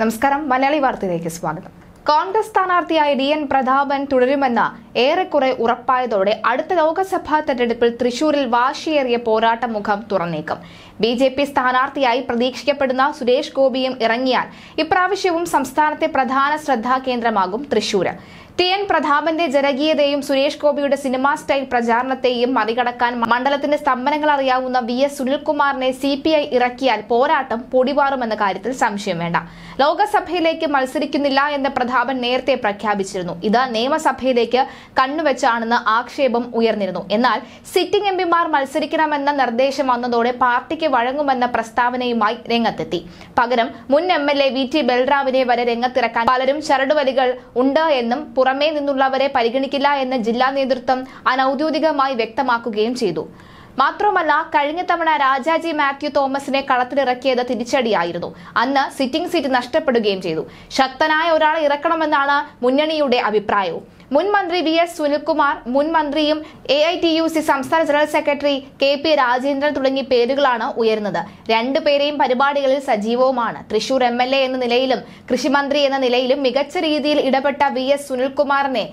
നമസ്കാരം മലയാളി വാർത്തയിലേക്ക് സ്വാഗതം കോൺഗ്രസ് സ്ഥാനാർത്ഥിയായ ഡി എൻ പ്രതാപൻ തുടരുമെന്ന ഏറെക്കുറെ ഉറപ്പായതോടെ അടുത്ത ലോക്സഭാ തെരഞ്ഞെടുപ്പിൽ തൃശൂരിൽ വാശിയേറിയ പോരാട്ട മുഖം തുറന്നേക്കും ബി ജെ പി സ്ഥാനാർത്ഥിയായി പ്രതീക്ഷിക്കപ്പെടുന്ന സുരേഷ് ഗോപിയും ഇറങ്ങിയാൽ ഇപ്രാവശ്യവും സംസ്ഥാനത്തെ പ്രധാന ശ്രദ്ധാകേന്ദ്രമാകും തൃശൂര് ടി എൻ പ്രതാപന്റെ ജനകീയതയും സുരേഷ് ഗോപിയുടെ സിനിമാ സ്റ്റൈൽ പ്രചാരണത്തെയും മറികടക്കാൻ മണ്ഡലത്തിന്റെ സ്തംഭനങ്ങൾ അറിയാവുന്ന വി എസ് സുനിൽകുമാറിനെ സി പി ഐ ഇറക്കിയാൽ പോരാട്ടം പൊടിപാറുമെന്ന കാര്യത്തിൽ സംശയം വേണ്ട ലോകസഭയിലേക്ക് മത്സരിക്കുന്നില്ല എന്ന് പ്രതാപൻ നേരത്തെ പ്രഖ്യാപിച്ചിരുന്നു ഇത് നിയമസഭയിലേക്ക് കണ്ണുവെച്ചാണെന്ന് ആക്ഷേപം ഉയർന്നിരുന്നു എന്നാൽ സിറ്റിംഗ് എം പിമാർ മത്സരിക്കണമെന്ന നിർദ്ദേശം വന്നതോടെ പാർട്ടിക്ക് വഴങ്ങുമെന്ന പ്രസ്താവനയുമായി രംഗത്തെത്തി പകരം മുൻ M L A V T ബൽറാവിനെ വരെ രംഗത്തിറക്കാൻ പലരും ചരടുവലികൾ ഉണ്ട് എന്നും പുറ പുറമേ നിന്നുള്ളവരെ പരിഗണിക്കില്ല എന്ന് ജില്ലാ നേതൃത്വം അനൌദ്യോഗികമായി വ്യക്തമാക്കുകയും ചെയ്തു മാത്രമല്ല കഴിഞ്ഞ തവണ രാജാജി മാത്യു തോമസിനെ കളത്തിലിറക്കിയത് തിരിച്ചടിയായിരുന്നു അന്ന് സിറ്റിംഗ് സീറ്റ് നഷ്ടപ്പെടുകയും ചെയ്തു ശക്തനായ ഒരാളെ ഇറക്കണമെന്നാണ് മുന്നണിയുടെ അഭിപ്രായവും മുൻ മന്ത്രി വി എസ് സുനിൽകുമാർ മുൻ മന്ത്രിയും A I T U C സംസ്ഥാന general secretary K P Rajendran തുടങ്ങിയ പേരുകളാണ് ഉയരുന്നത് രണ്ടുപേരെയും പരിപാടികളിൽ സജീവവുമാണ് തൃശൂർ എം എൽ എ എന്ന നിലയിലും കൃഷിമന്ത്രി എന്ന നിലയിലും മികച്ച രീതിയിൽ ഇടപെട്ട വി എസ് സുനിൽകുമാറിനെ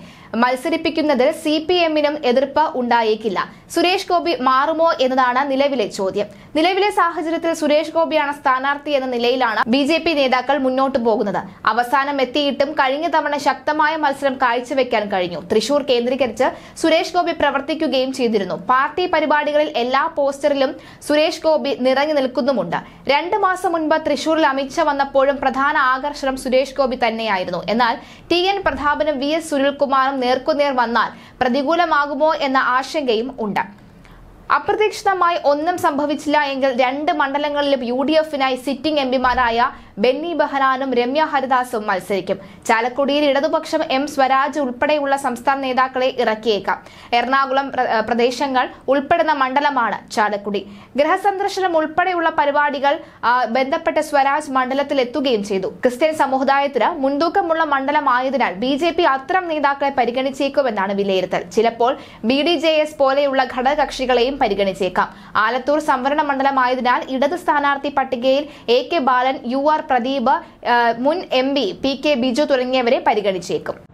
മത്സരിപ്പിക്കുന്നതിൽ സി പി എമ്മിനും എതിർപ്പ് ഉണ്ടായേക്കില്ല സുരേഷ് ഗോപി മാറുമോ എന്നതാണ് നിലവിലെ ചോദ്യം നിലവിലെ സാഹചര്യത്തിൽ സുരേഷ് ഗോപിയാണ് സ്ഥാനാർത്ഥി എന്ന നിലയിലാണ് ബി ജെ പി നേതാക്കൾ മുന്നോട്ടു പോകുന്നത് അവസാനം എത്തിയിട്ടും കഴിഞ്ഞ തവണ ശക്തമായ മത്സരം കാഴ്ചവെക്കാൻ കഴിഞ്ഞു തൃശൂർ കേന്ദ്രീകരിച്ച് സുരേഷ് ഗോപി പ്രവർത്തിക്കുകയും ചെയ്തിരുന്നു പാർട്ടി പരിപാടികളിൽ എല്ലാ പോസ്റ്ററിലും സുരേഷ് ഗോപി നിറഞ്ഞു നിൽക്കുന്നുമുണ്ട് രണ്ട് മാസം മുൻപ് തൃശൂരിൽ അമിത്ഷാ വന്നപ്പോഴും പ്രധാന ആകർഷണം സുരേഷ് ഗോപി തന്നെയായിരുന്നു എന്നാൽ ടി എൻ പ്രതാപനും വി എസ് സുനിൽകുമാറും നേർക്കുനേർ വന്നാൽ പ്രതികൂലമാകുമോ എന്ന ആശങ്കയും ഉണ്ട് അപ്രതീക്ഷിതമായി ഒന്നും സംഭവിച്ചില്ല എങ്കിൽ രണ്ട് മണ്ഡലങ്ങളിലും യു ഡി എഫിനായി സിറ്റിംഗ് എംപിമാരായ ബെന്നി ബെഹനാനും രമ്യ ഹരിദാസും മത്സരിക്കും ചാലക്കുടിയിൽ ഇടതുപക്ഷം എം സ്വരാജ് ഉൾപ്പെടെയുള്ള സംസ്ഥാന നേതാക്കളെ ഇറക്കിയേക്കാം എറണാകുളം പ്രദേശങ്ങൾ ഉൾപ്പെടുന്ന മണ്ഡലമാണ് ചാലക്കുടി ഗൃഹസന്ദർശനം ഉൾപ്പെടെയുള്ള പരിപാടികൾ ബന്ധപ്പെട്ട സ്വരാജ് മണ്ഡലത്തിൽ എത്തുകയും ചെയ്തു ക്രിസ്ത്യൻ സമുദായത്തിന് മുൻതൂക്കമുള്ള മണ്ഡലമായതിനാൽ ബി ജെ പി അത്തരം നേതാക്കളെ പരിഗണിച്ചേക്കുമെന്നാണ് വിലയിരുത്തൽ ചിലപ്പോൾ ബി ഡി ജെ എസ് പോലെയുള്ള ഘടകകക്ഷികളെയും പരിഗണിച്ചേക്കാം ആലത്തൂർ സംവരണ മണ്ഡലമായതിനാൽ ഇടത് സ്ഥാനാർത്ഥി പട്ടികയിൽ A K Balan U R Pradeep മുൻ എം പി കെ ബിജു തുടങ്ങിയവരെ പരിഗണിച്ചേക്കും